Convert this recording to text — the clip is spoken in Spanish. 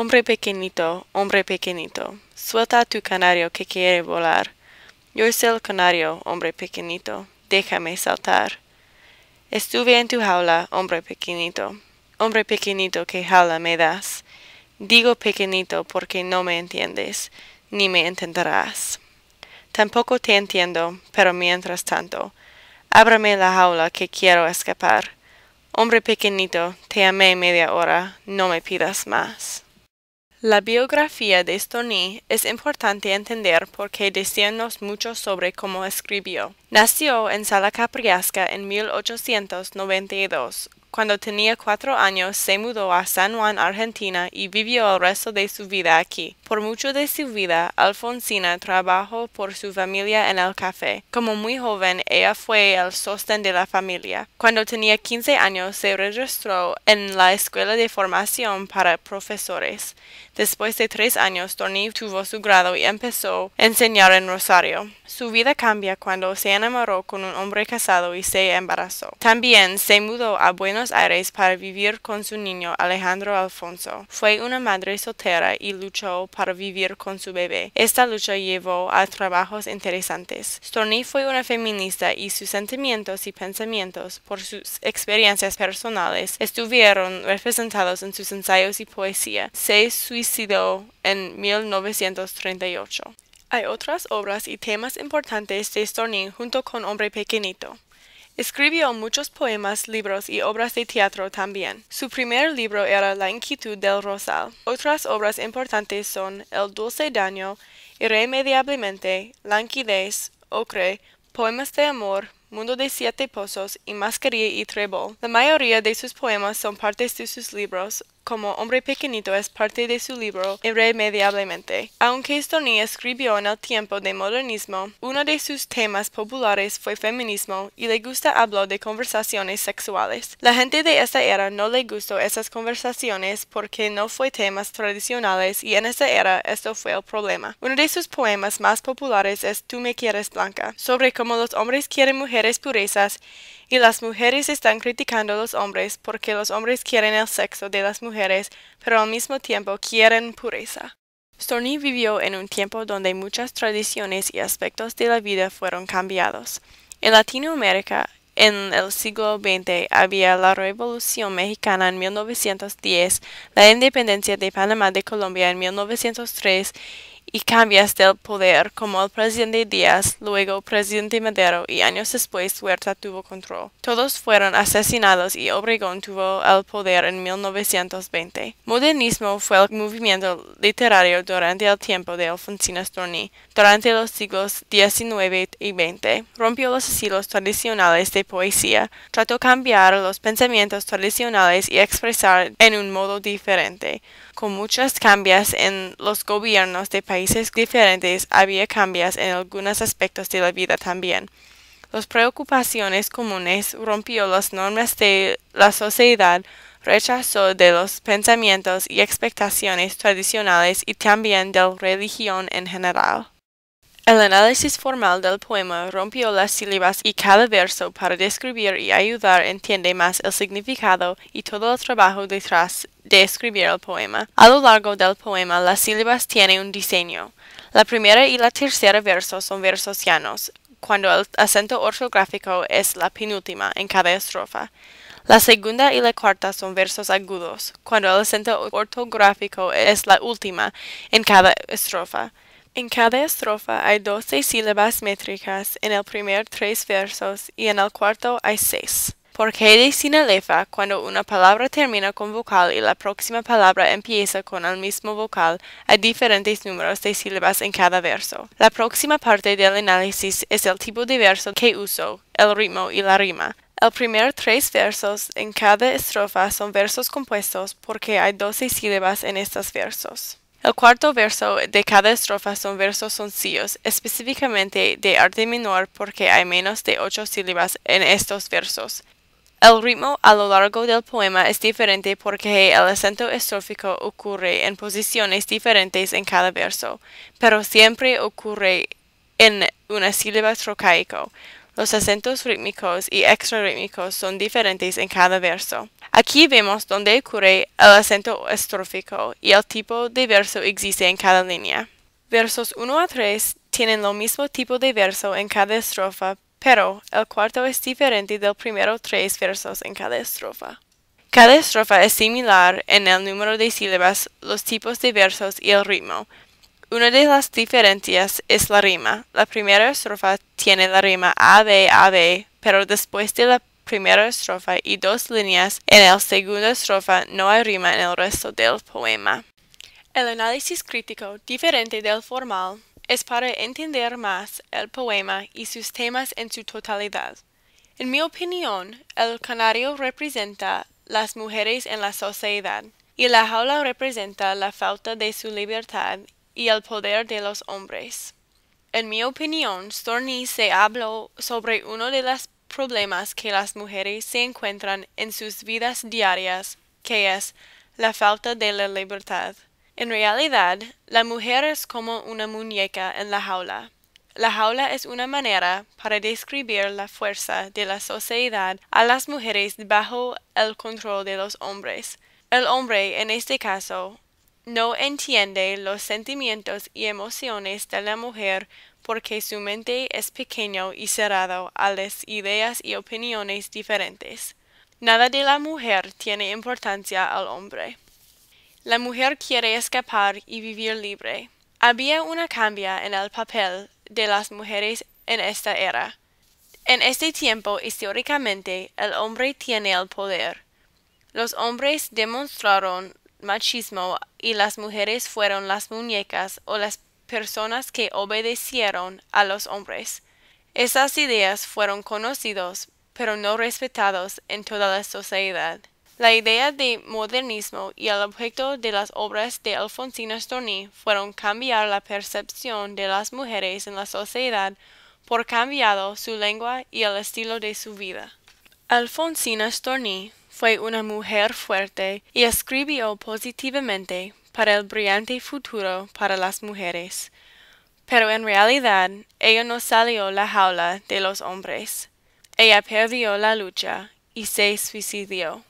Hombre pequeñito, hombre pequeñito, suelta a tu canario que quiere volar. Yo soy el canario, hombre pequeñito, déjame saltar. Estuve en tu jaula, hombre pequeñito, hombre pequeñito que jaula me das. Digo pequeñito porque no me entiendes, ni me entenderás. Tampoco te entiendo, pero mientras tanto, ábrame la jaula que quiero escapar. Hombre pequeñito, te amé media hora, no me pidas más. La biografía de Stoney es importante entender porque decíanos mucho sobre cómo escribió. Nació en Capriasca en 1892, cuando tenía cuatro años se mudó a San Juan, Argentina, y vivió el resto de su vida aquí. Por mucho de su vida, Alfonsina trabajó por su familia en el café. Como muy joven, ella fue el sostén de la familia. Cuando tenía 15 años, se registró en la Escuela de Formación para Profesores. Después de tres años, Tony tuvo su grado y empezó a enseñar en Rosario. Su vida cambia cuando se enamoró con un hombre casado y se embarazó. También se mudó a Buenos Aires para vivir con su niño Alejandro Alfonso. Fue una madre soltera y luchó para vivir con su bebé. Esta lucha llevó a trabajos interesantes. Storni fue una feminista y sus sentimientos y pensamientos por sus experiencias personales estuvieron representados en sus ensayos y poesía. Se suicidó en 1938. Hay otras obras y temas importantes de Storni junto con Hombre Pequeñito. Escribió muchos poemas, libros y obras de teatro también. Su primer libro era La inquietud del rosal. Otras obras importantes son El dulce daño, Irremediablemente, Lanquidez, Ocre, Poemas de amor, Mundo de Siete Pozos y Mascarilla y Trébol. La mayoría de sus poemas son partes de sus libros, como Hombre Pequeñito es parte de su libro Irremediablemente. Aunque Stoney escribió en el tiempo del modernismo, uno de sus temas populares fue feminismo y le gusta habló de conversaciones sexuales. La gente de esta era no le gustó esas conversaciones porque no fue temas tradicionales y en esa era esto fue el problema. Uno de sus poemas más populares es Tú me quieres blanca, sobre cómo los hombres quieren mujeres purezas y las mujeres están criticando a los hombres porque los hombres quieren el sexo de las mujeres pero al mismo tiempo quieren pureza. Storni vivió en un tiempo donde muchas tradiciones y aspectos de la vida fueron cambiados. En Latinoamérica, en el siglo XX había la Revolución Mexicana en 1910, la independencia de Panamá de Colombia en 1903 y cambias del poder como el presidente Díaz, luego presidente Madero y años después Huerta tuvo control. Todos fueron asesinados y Obregón tuvo el poder en 1920. Modernismo fue el movimiento literario durante el tiempo de Alfonsina Storni. Durante los siglos XIX y XX, rompió los estilos tradicionales de poesía, trató cambiar los pensamientos tradicionales y expresar en un modo diferente, con muchas cambias en los gobiernos de países diferentes había cambios en algunos aspectos de la vida también. Las preocupaciones comunes rompió las normas de la sociedad, rechazó de los pensamientos y expectaciones tradicionales y también de la religión en general. El análisis formal del poema rompió las sílabas y cada verso para describir y ayudar entiende más el significado y todo el trabajo detrás de escribir el poema. A lo largo del poema las sílabas tienen un diseño. La primera y la tercera verso son versos llanos, cuando el acento ortográfico es la penúltima en cada estrofa. La segunda y la cuarta son versos agudos, cuando el acento ortográfico es la última en cada estrofa. En cada estrofa hay doce sílabas métricas, en el primer tres versos y en el cuarto hay seis. ¿Por qué sinalefa, cuando una palabra termina con vocal y la próxima palabra empieza con el mismo vocal? Hay diferentes números de sílabas en cada verso. La próxima parte del análisis es el tipo de verso que uso, el ritmo y la rima. El primer tres versos en cada estrofa son versos compuestos porque hay doce sílabas en estos versos. El cuarto verso de cada estrofa son versos sencillos, específicamente de arte menor porque hay menos de ocho sílabas en estos versos. El ritmo a lo largo del poema es diferente porque el acento estrófico ocurre en posiciones diferentes en cada verso, pero siempre ocurre en una sílaba trocaico, los acentos rítmicos y extrarítmicos son diferentes en cada verso. Aquí vemos dónde ocurre el acento estrófico y el tipo de verso existe en cada línea. Versos 1 a 3 tienen lo mismo tipo de verso en cada estrofa, pero el cuarto es diferente del primero tres versos en cada estrofa. Cada estrofa es similar en el número de sílabas, los tipos de versos y el ritmo, una de las diferencias es la rima. La primera estrofa tiene la rima A-B-A-B, pero después de la primera estrofa y dos líneas en la segunda estrofa no hay rima en el resto del poema. El análisis crítico, diferente del formal, es para entender más el poema y sus temas en su totalidad. En mi opinión, el canario representa las mujeres en la sociedad y la jaula representa la falta de su libertad y el poder de los hombres. En mi opinión, Storni se habló sobre uno de los problemas que las mujeres se encuentran en sus vidas diarias, que es la falta de la libertad. En realidad, la mujer es como una muñeca en la jaula. La jaula es una manera para describir la fuerza de la sociedad a las mujeres bajo el control de los hombres. El hombre, en este caso, no entiende los sentimientos y emociones de la mujer porque su mente es pequeño y cerrado a las ideas y opiniones diferentes. Nada de la mujer tiene importancia al hombre. La mujer quiere escapar y vivir libre. Había una cambia en el papel de las mujeres en esta era. En este tiempo históricamente el hombre tiene el poder. Los hombres demostraron machismo y las mujeres fueron las muñecas o las personas que obedecieron a los hombres. Esas ideas fueron conocidos, pero no respetados en toda la sociedad. La idea de modernismo y el objeto de las obras de Alfonsina Storni fueron cambiar la percepción de las mujeres en la sociedad por cambiado su lengua y el estilo de su vida. Alfonsina Storni fue una mujer fuerte y escribió positivamente para el brillante futuro para las mujeres. Pero en realidad ella no salió la jaula de los hombres. Ella perdió la lucha y se suicidió.